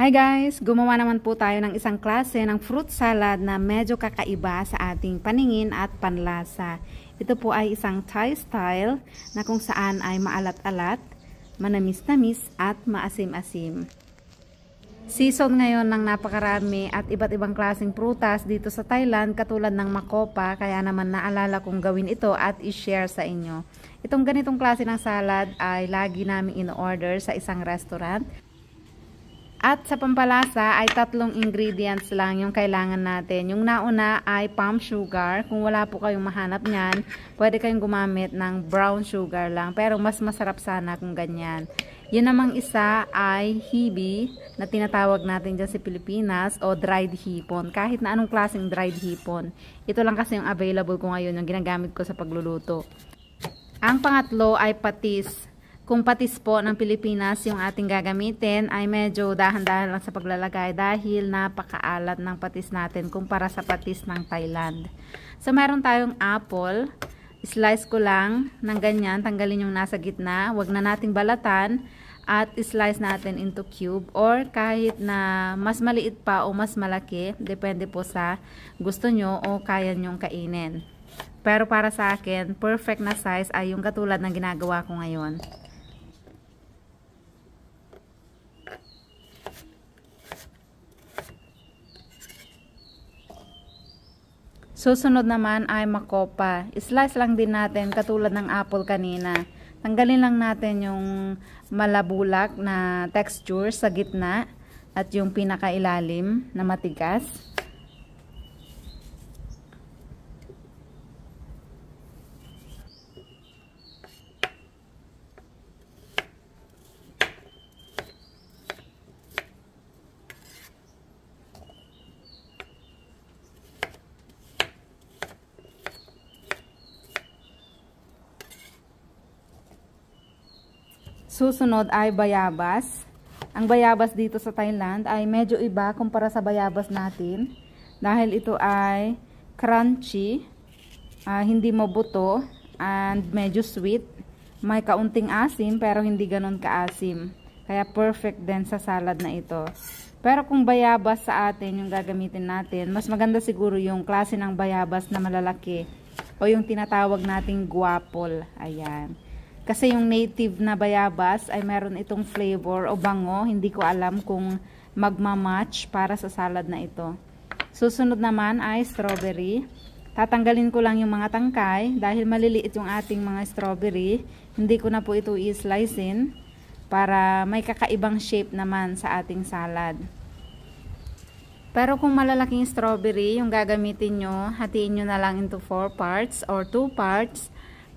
Hi guys! Gumawa naman po tayo ng isang klase ng fruit salad na medyo kakaiba sa ating paningin at panlasa. Ito po ay isang Thai style na kung saan ay maalat-alat, manamis-namis at maasim-asim. Season ngayon ng napakarami at iba't ibang klaseng prutas dito sa Thailand katulad ng makopa kaya naman naalala kong gawin ito at i-share sa inyo. Itong ganitong klase ng salad ay lagi namin in-order sa isang restaurant at sa pampalasa ay tatlong ingredients lang yung kailangan natin. Yung nauna ay palm sugar. Kung wala po kayong mahanap niyan, pwede kayong gumamit ng brown sugar lang. Pero mas masarap sana kung ganyan. Yun namang isa ay hibi na tinatawag natin dyan sa si Pilipinas o dried hipon. Kahit na anong klaseng dried hipon. Ito lang kasi yung available ko ngayon, yung ginagamit ko sa pagluluto. Ang pangatlo ay patis. Kung patis po ng Pilipinas yung ating gagamitin ay medyo dahan-dahan lang sa paglalagay dahil napakaalat ng patis natin kumpara sa patis ng Thailand. So meron tayong apple, slice ko lang ng ganyan, tanggalin yung nasa gitna, wag na nating balatan at slice natin into cube or kahit na mas maliit pa o mas malaki, depende po sa gusto nyo o kaya nyong kainin. Pero para sa akin, perfect na size ay yung katulad ng ginagawa ko ngayon. Susunod naman ay makopa. Slice lang din natin katulad ng apple kanina. Tanggalin lang natin yung malabulak na texture sa gitna at yung pinakailalim na matigas. Susunod ay bayabas. Ang bayabas dito sa Thailand ay medyo iba kumpara sa bayabas natin. Dahil ito ay crunchy, uh, hindi mabuto, and medyo sweet. May kaunting asim pero hindi ganun kaasim. Kaya perfect din sa salad na ito. Pero kung bayabas sa atin yung gagamitin natin, mas maganda siguro yung klase ng bayabas na malalaki o yung tinatawag nating guapol. Ayan. Kasi yung native na bayabas ay meron itong flavor o bango. Hindi ko alam kung magmamatch para sa salad na ito. Susunod naman ay strawberry. Tatanggalin ko lang yung mga tangkay dahil maliliit yung ating mga strawberry. Hindi ko na po ito i slicein para may kakaibang shape naman sa ating salad. Pero kung malalaking strawberry, yung gagamitin nyo, hatiin nyo na lang into 4 parts or 2 parts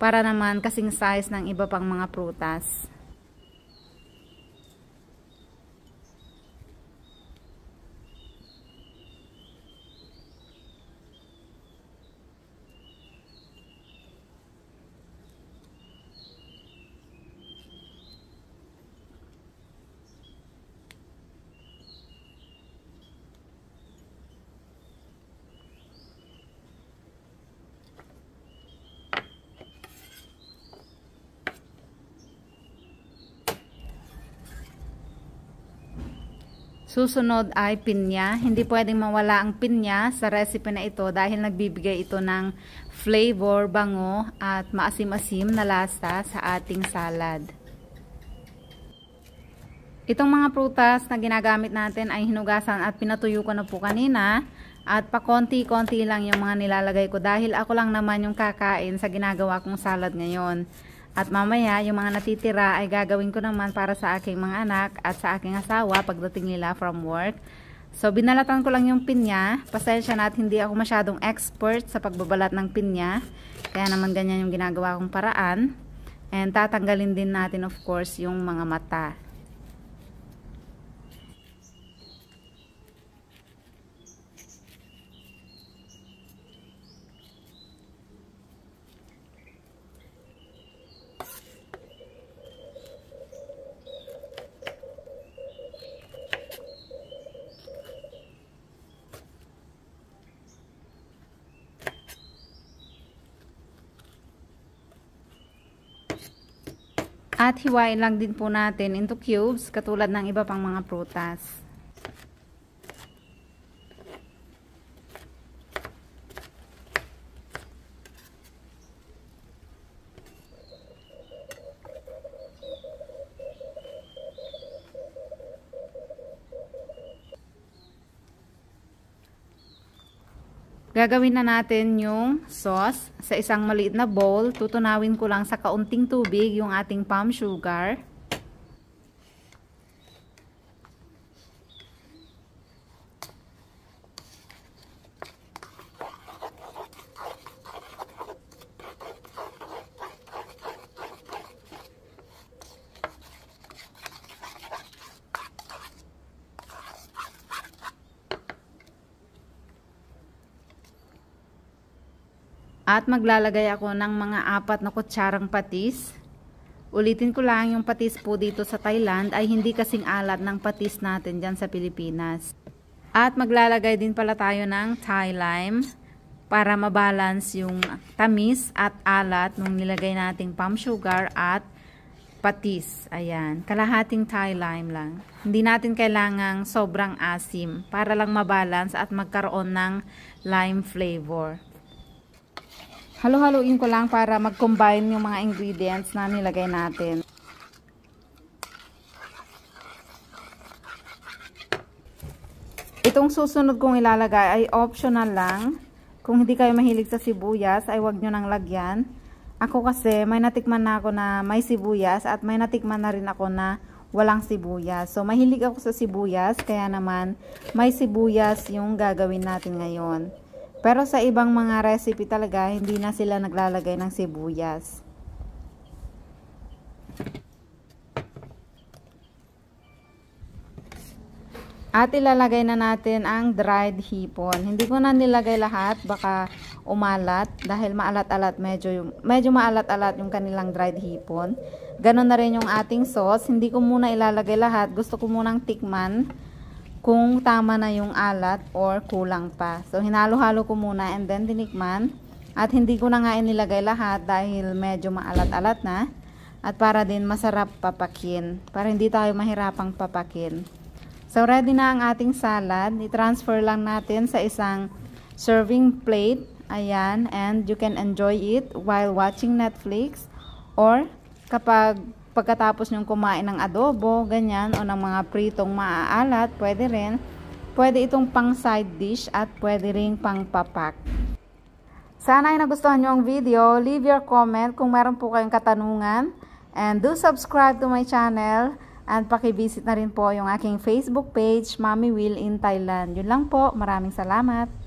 para naman kasing size ng iba pang mga prutas. Susunod ay pinya. Hindi pwedeng mawala ang pinya sa recipe na ito dahil nagbibigay ito ng flavor, bango at maasim-asim na lasa sa ating salad. Itong mga prutas na ginagamit natin ay hinugasan at pinatuyo ko na po kanina at pakonti-konti lang yung mga nilalagay ko dahil ako lang naman yung kakain sa ginagawa kong salad ngayon. At mamaya, yung mga natitira ay gagawin ko naman para sa aking mga anak at sa aking asawa pagdating nila from work. So, binalatan ko lang yung pinya. Pasensya na at hindi ako masyadong expert sa pagbabalat ng pinya. Kaya naman ganyan yung ginagawa kong paraan. And tatanggalin din natin of course yung mga mata. At hiwain lang din po natin into cubes katulad ng iba pang mga prutas. Gagawin na natin yung sauce sa isang maliit na bowl. Tutunawin ko lang sa kaunting tubig yung ating palm sugar. At maglalagay ako ng mga apat na kutsarang patis. Ulitin ko lang, yung patis po dito sa Thailand ay hindi kasing alat ng patis natin dyan sa Pilipinas. At maglalagay din pala tayo ng Thai lime para mabalance yung tamis at alat nung nilagay nating palm sugar at patis. Ayan, kalahating Thai lime lang. Hindi natin kailangang sobrang asim para lang mabalance at magkaroon ng lime flavor. Halo-haloin ko lang para mag-combine yung mga ingredients na nilagay natin. Itong susunod kong ilalagay ay optional lang. Kung hindi kayo mahilig sa sibuyas, ay wag nyo nang lagyan. Ako kasi, may natikman na ako na may sibuyas at may natikman na rin ako na walang sibuyas. So, mahilig ako sa sibuyas, kaya naman may sibuyas yung gagawin natin ngayon. Pero sa ibang mga recipe talaga, hindi na sila naglalagay ng sibuyas. At ilalagay na natin ang dried hipon. Hindi ko na nilagay lahat, baka umalat. Dahil maalat-alat, medyo, medyo maalat-alat yung kanilang dried hipon. Ganun na rin yung ating sauce. Hindi ko muna ilalagay lahat. Gusto ko munang tikman kung tama na yung alat or kulang pa. So, hinalo-halo ko muna and then dinikman. At hindi ko na nga inilagay lahat dahil medyo maalat-alat na. At para din masarap papakin. Para hindi tayo mahirapang papakin. So, ready na ang ating salad. I-transfer lang natin sa isang serving plate. Ayan. And you can enjoy it while watching Netflix or kapag pagkatapos nyong kumain ng adobo, ganyan, o ng mga pritong maaalat, pwede rin. Pwede itong pang side dish at pwede rin pang papak. Sana ay nagustuhan nyo ang video. Leave your comment kung meron po kayong katanungan. And do subscribe to my channel. And paki-visit na rin po yung aking Facebook page, Mommy Will in Thailand. Yun lang po. Maraming salamat.